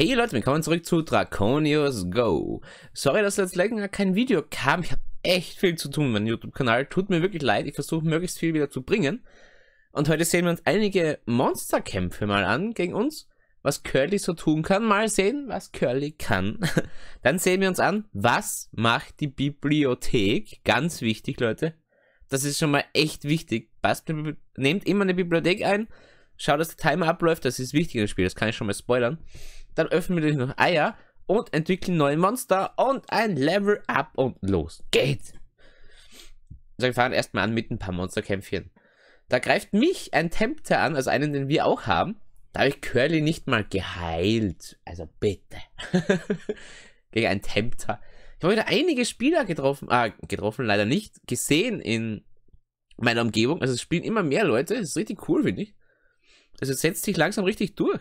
Hey Leute, willkommen zurück zu Draconius Go. Sorry, dass jetzt länger kein Video kam. Ich habe echt viel zu tun mit meinem YouTube-Kanal. Tut mir wirklich leid. Ich versuche möglichst viel wieder zu bringen. Und heute sehen wir uns einige Monsterkämpfe mal an gegen uns. Was Curly so tun kann. Mal sehen, was Curly kann. Dann sehen wir uns an, was macht die Bibliothek. Ganz wichtig, Leute. Das ist schon mal echt wichtig. nehmt immer eine Bibliothek ein. Schaut, dass der Timer abläuft. Das ist wichtig im Spiel. Das kann ich schon mal spoilern. Dann öffnen wir noch Eier und entwickeln neue Monster und ein Level up und los geht's. Also wir fangen erstmal an mit ein paar Monsterkämpfchen. Da greift mich ein Tempter an, also einen, den wir auch haben. Da habe ich Curly nicht mal geheilt. Also bitte. Gegen ein Tempter. Ich habe wieder einige Spieler getroffen, ah, getroffen leider nicht, gesehen in meiner Umgebung. Also es spielen immer mehr Leute. Das ist richtig cool, finde ich. Also setzt sich langsam richtig durch.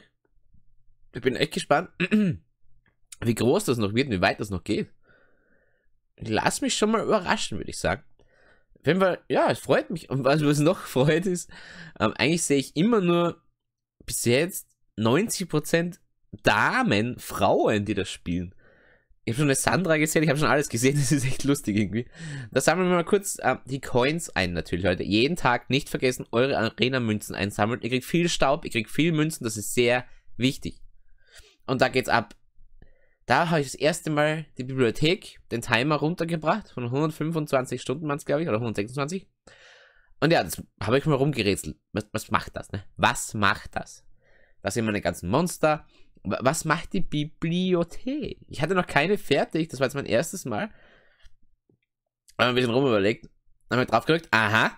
Ich bin echt gespannt, wie groß das noch wird und wie weit das noch geht. Lass mich schon mal überraschen, würde ich sagen. Wenn wir, ja, es freut mich. Und was uns noch freut ist, ähm, eigentlich sehe ich immer nur bis jetzt 90% Damen, Frauen, die das spielen. Ich habe schon eine Sandra gesehen, ich habe schon alles gesehen, das ist echt lustig irgendwie. Da sammeln wir mal kurz ähm, die Coins ein, natürlich, heute. Jeden Tag nicht vergessen, eure Arena-Münzen einsammeln. Ihr kriegt viel Staub, ihr kriegt viel Münzen, das ist sehr wichtig. Und da geht's ab. Da habe ich das erste Mal die Bibliothek, den Timer runtergebracht von 125 Stunden waren es, glaube ich, oder 126. Und ja, das habe ich mal rumgerätselt. Was, was macht das, ne? Was macht das? Da sind meine ganzen Monster. Was macht die Bibliothek? Ich hatte noch keine fertig, das war jetzt mein erstes Mal. Habe ein bisschen rumüberlegt, habe drauf gedrückt, aha,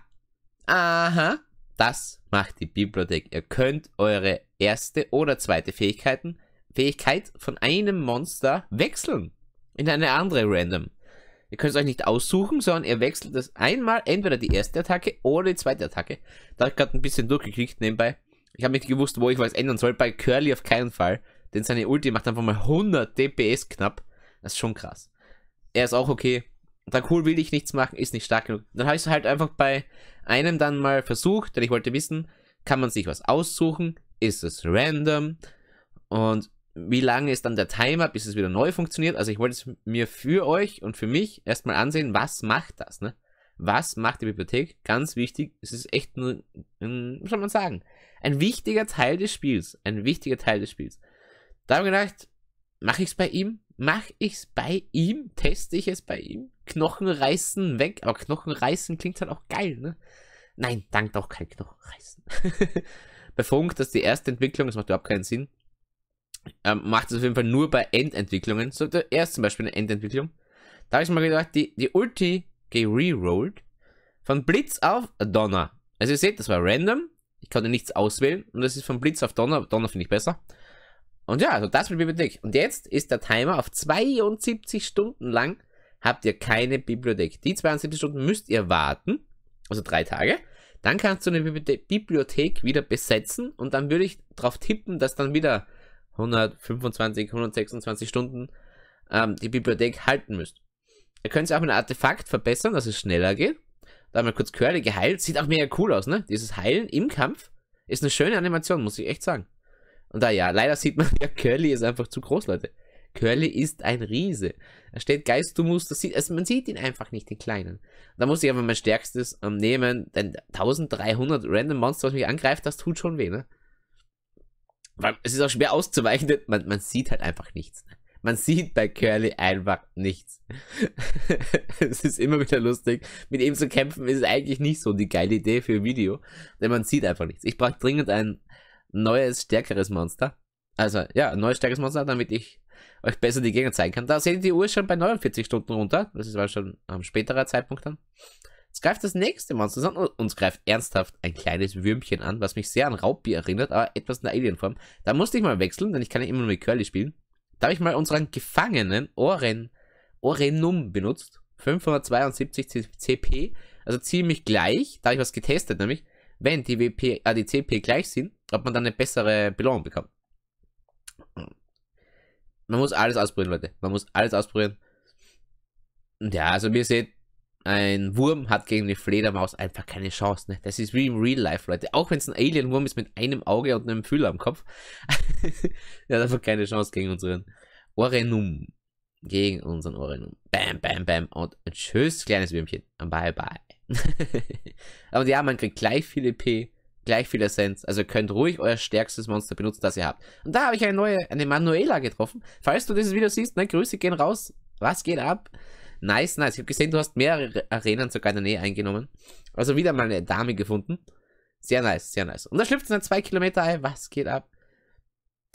aha, das macht die Bibliothek. Ihr könnt eure erste oder zweite Fähigkeiten Fähigkeit von einem Monster wechseln in eine andere random. Ihr könnt es euch nicht aussuchen, sondern ihr wechselt das einmal, entweder die erste Attacke oder die zweite Attacke. Da habe ich gerade ein bisschen durchgekriegt nebenbei. Ich habe nicht gewusst, wo ich was ändern soll. Bei Curly auf keinen Fall. Denn seine Ulti macht einfach mal 100 DPS knapp. Das ist schon krass. Er ist auch okay. Da cool will ich nichts machen, ist nicht stark genug. Dann habe ich es halt einfach bei einem dann mal versucht, denn ich wollte wissen, kann man sich was aussuchen? Ist es random? Und wie lange ist dann der Timer, bis es wieder neu funktioniert. Also ich wollte es mir für euch und für mich erstmal ansehen, was macht das, ne? Was macht die Bibliothek? Ganz wichtig, es ist echt nur, was soll man sagen, ein wichtiger Teil des Spiels. Ein wichtiger Teil des Spiels. Da habe ich gedacht, mache ich es bei ihm? Mache ich es bei ihm? Teste ich es bei ihm? Knochenreißen weg, aber Knochenreißen klingt halt auch geil, ne? Nein, dank doch kein Knochenreißen. bei Funk, das ist die erste Entwicklung, das macht überhaupt keinen Sinn ähm, macht es auf jeden Fall nur bei Endentwicklungen. So, er ist zum Beispiel eine Endentwicklung. Da habe ich mal gedacht, die, die Ulti gererollt von Blitz auf Donner. Also ihr seht, das war random. Ich konnte nichts auswählen. Und das ist von Blitz auf Donner. Donner finde ich besser. Und ja, also das mit Bibliothek. Und jetzt ist der Timer auf 72 Stunden lang habt ihr keine Bibliothek. Die 72 Stunden müsst ihr warten. Also drei Tage. Dann kannst du eine Bibliothek wieder besetzen. Und dann würde ich darauf tippen, dass dann wieder 125, 126 Stunden ähm, die Bibliothek halten müsst. Ihr könnt es auch mit einem Artefakt verbessern, dass es schneller geht. Da haben wir kurz Curly geheilt. Sieht auch mega cool aus, ne? Dieses Heilen im Kampf ist eine schöne Animation, muss ich echt sagen. Und da ja, leider sieht man, ja, Curly ist einfach zu groß, Leute. Curly ist ein Riese. Da steht Geist, du musst, das sieht, also man sieht ihn einfach nicht, den Kleinen. Da muss ich einfach mein Stärkstes ähm, nehmen, denn 1300 Random Monster, was mich angreift, das tut schon weh, ne? weil es ist auch schwer auszuweichen, man, man sieht halt einfach nichts. Man sieht bei Curly einfach nichts. es ist immer wieder lustig. Mit ihm zu kämpfen ist eigentlich nicht so die geile Idee für ein Video, denn man sieht einfach nichts. Ich brauche dringend ein neues, stärkeres Monster. Also, ja, ein neues, stärkeres Monster, damit ich euch besser die Gegner zeigen kann. Da seht ihr die Uhr schon bei 49 Stunden runter. Das ist wahrscheinlich schon am späterer Zeitpunkt dann. Es greift das nächste Monster an. Uns greift ernsthaft ein kleines Würmchen an, was mich sehr an Raubbier erinnert, aber etwas in der Alienform. Da musste ich mal wechseln, denn ich kann ja immer nur mit Curly spielen. Da habe ich mal unseren Gefangenen Oren, Orenum benutzt. 572 CP, also ziemlich gleich. Da habe ich was getestet, nämlich wenn die, WP, ah, äh, die CP gleich sind, ob man dann eine bessere Belohnung bekommt. Man muss alles ausprobieren, Leute. Man muss alles ausprobieren. Und ja, also wie ihr seht, ein Wurm hat gegen eine Fledermaus einfach keine Chance. Ne? Das ist wie im Real Life, Leute. Auch wenn es ein Alien-Wurm ist mit einem Auge und einem Fühler am Kopf. er hat einfach keine Chance gegen unseren Orenum. Gegen unseren Orenum. Bam, bam, bam. Und ein schönes kleines Würmchen. Bye, bye. Aber ja, man kriegt gleich viel EP, gleich viel Essenz. Also könnt ruhig euer stärkstes Monster benutzen, das ihr habt. Und da habe ich eine neue, eine Manuela getroffen. Falls du dieses Video siehst, ne, Grüße gehen raus. Was geht ab? Nice, nice. Ich habe gesehen, du hast mehrere Arenen sogar in der Nähe eingenommen. Also wieder mal eine Dame gefunden. Sehr nice, sehr nice. Und da schlüpft ein 2 Kilometer Ei. Was geht ab?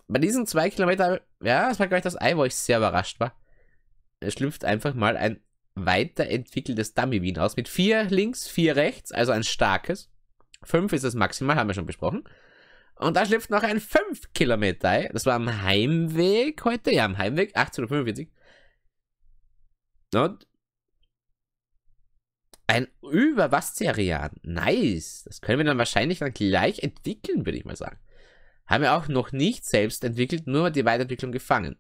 Bei diesen 2 Kilometer, ja, das war gleich das Ei, wo ich sehr überrascht war. Er schlüpft einfach mal ein weiterentwickeltes Dummy-Wien aus mit vier links, vier rechts, also ein starkes. Fünf ist das maximal, haben wir schon besprochen. Und da schlüpft noch ein 5 Kilometer Ei. Das war am Heimweg heute, ja, am Heimweg, 18.45 Uhr. Ne? Ein über Wasserian. Nice. Das können wir dann wahrscheinlich dann gleich entwickeln, würde ich mal sagen. Haben wir auch noch nicht selbst entwickelt, nur die Weiterentwicklung gefangen.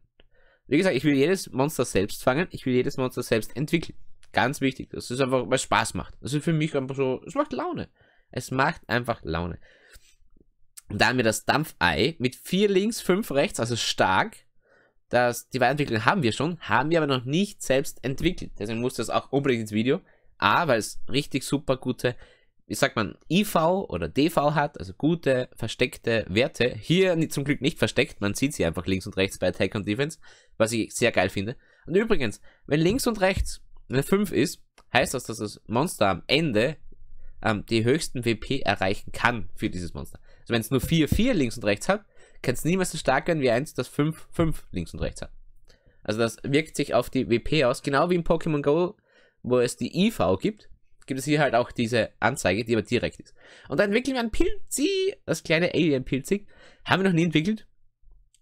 Wie gesagt, ich will jedes Monster selbst fangen, ich will jedes Monster selbst entwickeln. Ganz wichtig, Das ist einfach weil es Spaß macht. Das ist für mich einfach so, es macht Laune. Es macht einfach Laune. Und da haben wir das Dampfei mit vier links, fünf rechts, also stark dass die Weiterentwicklung haben wir schon, haben wir aber noch nicht selbst entwickelt. Deswegen muss das auch unbedingt ins Video. A, weil es richtig super gute, wie sagt man, IV oder DV hat, also gute versteckte Werte. Hier zum Glück nicht versteckt, man sieht sie einfach links und rechts bei Attack und Defense, was ich sehr geil finde. Und übrigens, wenn links und rechts eine 5 ist, heißt das, dass das Monster am Ende ähm, die höchsten WP erreichen kann für dieses Monster. Also wenn es nur 4, 4 links und rechts hat, kann es niemals so stark werden wie eins, das 5, 5 links und rechts hat. Also das wirkt sich auf die WP aus, genau wie in Pokémon Go, wo es die IV gibt, gibt es hier halt auch diese Anzeige, die aber direkt ist. Und dann entwickeln wir ein Pilzi, das kleine alien Pilzi, haben wir noch nie entwickelt.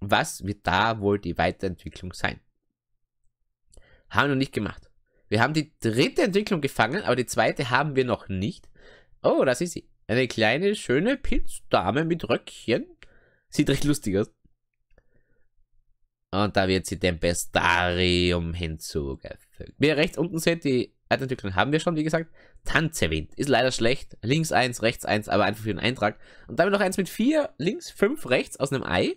Was wird da wohl die Weiterentwicklung sein? Haben wir noch nicht gemacht. Wir haben die dritte Entwicklung gefangen, aber die zweite haben wir noch nicht. Oh, das ist sie. Eine kleine, schöne Pilzdame mit Röckchen, Sieht recht lustig aus. Und da wird sie Tempestarium hinzugefügt. Wie ihr rechts unten seht, die Altentwicklung haben wir schon, wie gesagt. Tanzewind Ist leider schlecht. Links eins, rechts eins, aber einfach für den Eintrag. Und damit noch eins mit vier links, fünf rechts aus einem Ei.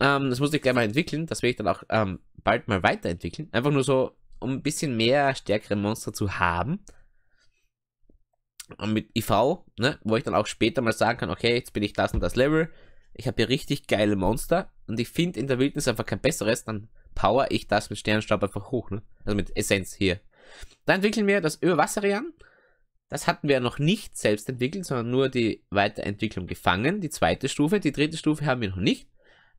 Ähm, das muss ich gleich mal entwickeln. Das werde ich dann auch ähm, bald mal weiterentwickeln. Einfach nur so, um ein bisschen mehr stärkere Monster zu haben. Und mit IV, ne, wo ich dann auch später mal sagen kann, okay, jetzt bin ich das und das Level ich habe hier richtig geile Monster und ich finde in der Wildnis einfach kein besseres, dann power ich das mit Sternenstaub einfach hoch, ne? Also mit Essenz hier. Dann entwickeln wir das Überwasserian. Das hatten wir noch nicht selbst entwickelt, sondern nur die Weiterentwicklung gefangen. Die zweite Stufe, die dritte Stufe haben wir noch nicht.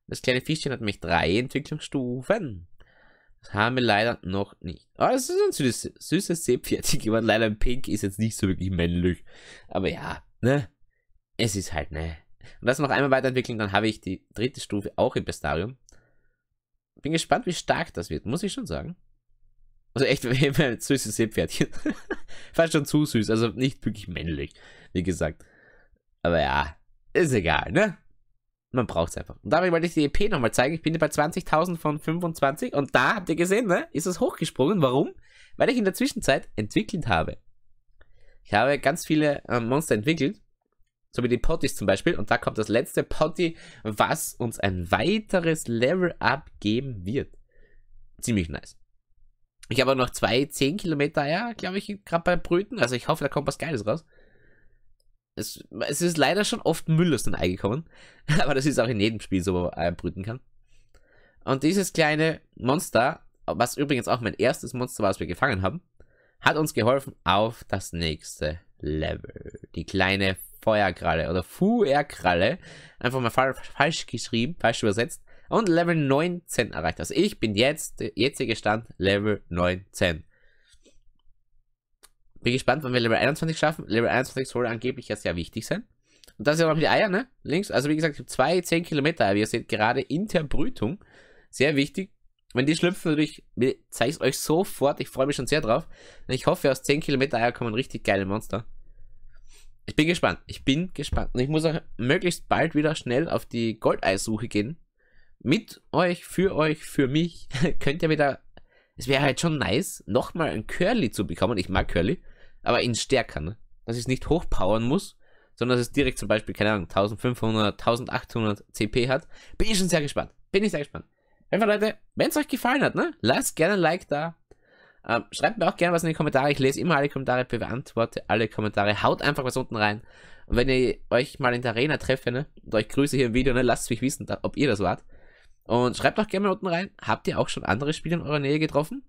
Das kleine Fischchen hat nämlich drei Entwicklungsstufen. Das haben wir leider noch nicht. Aber ah, es ist ein süßes, süßes Seepferdchen geworden. Leider ein Pink ist jetzt nicht so wirklich männlich. Aber ja, ne? Es ist halt, ne? Und das noch einmal weiterentwickeln, dann habe ich die dritte Stufe auch im Bestarium. Bin gespannt, wie stark das wird, muss ich schon sagen. Also echt, wie ein süßes Seepferdchen. Fast schon zu süß, also nicht wirklich männlich, wie gesagt. Aber ja, ist egal, ne? Man braucht es einfach. Und damit wollte ich die EP nochmal zeigen. Ich bin bei 20.000 von 25 und da habt ihr gesehen, ne? Ist es hochgesprungen. Warum? Weil ich in der Zwischenzeit entwickelt habe. Ich habe ganz viele äh, Monster entwickelt so mit den Potties zum Beispiel. Und da kommt das letzte Potty, was uns ein weiteres Level-Up geben wird. Ziemlich nice. Ich habe auch noch zwei 10 Kilometer Eier, glaube ich, gerade bei Brüten. Also ich hoffe, da kommt was Geiles raus. Es, es ist leider schon oft Müll aus dem Ei gekommen. Aber das ist auch in jedem Spiel so, wo man Eier äh, brüten kann. Und dieses kleine Monster, was übrigens auch mein erstes Monster war, was wir gefangen haben, hat uns geholfen auf das nächste Level. Die kleine Feuerkralle oder Fuerkralle. Einfach mal falsch geschrieben, falsch übersetzt. Und Level 19 erreicht. Also ich bin jetzt, der jetzige Stand, Level 19. Bin gespannt, wann wir Level 21 schaffen. Level 21 soll angeblich ja sehr wichtig sein. Und das ist ja noch die Eier, ne? Links. Also wie gesagt, zwei 10 Kilometer Wie Ihr seht gerade Interbrütung. Sehr wichtig. Wenn die schlüpfen, ich zeige ich es euch sofort. Ich freue mich schon sehr drauf. ich hoffe, aus 10 Kilometer Eier kommen richtig geile Monster. Ich bin gespannt. Ich bin gespannt. Und ich muss auch möglichst bald wieder schnell auf die Goldeissuche gehen. Mit euch, für euch, für mich. Könnt ihr wieder. Es wäre halt schon nice, nochmal ein Curly zu bekommen. Ich mag Curly, aber in stärker. Ne? Dass ich es nicht hochpowern muss, sondern dass es direkt zum Beispiel, keine Ahnung, 1500, 1800 CP hat. Bin ich schon sehr gespannt. Bin ich sehr gespannt. Einfach Leute, wenn es euch gefallen hat, ne, lasst gerne ein Like da. Ähm, schreibt mir auch gerne was in die Kommentare. Ich lese immer alle Kommentare, beantworte alle Kommentare. Haut einfach was unten rein. Und wenn ihr euch mal in der Arena treffe, ne, und euch grüße hier im Video, ne, lasst mich wissen, da, ob ihr das wart. Und schreibt auch gerne mal unten rein, habt ihr auch schon andere Spiele in eurer Nähe getroffen?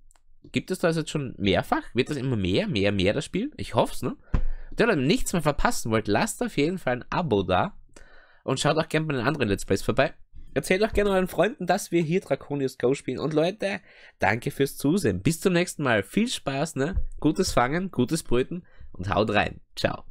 Gibt es das jetzt schon mehrfach? Wird das immer mehr, mehr, mehr das Spiel? Ich hoffe es, ne? Und wenn ihr nichts mehr verpassen wollt, lasst auf jeden Fall ein Abo da. Und schaut auch gerne bei den anderen Let's Plays vorbei. Erzählt doch gerne euren Freunden, dass wir hier Draconius Go spielen. Und Leute, danke fürs Zusehen. Bis zum nächsten Mal. Viel Spaß, ne? Gutes Fangen, gutes Brüten und haut rein. Ciao.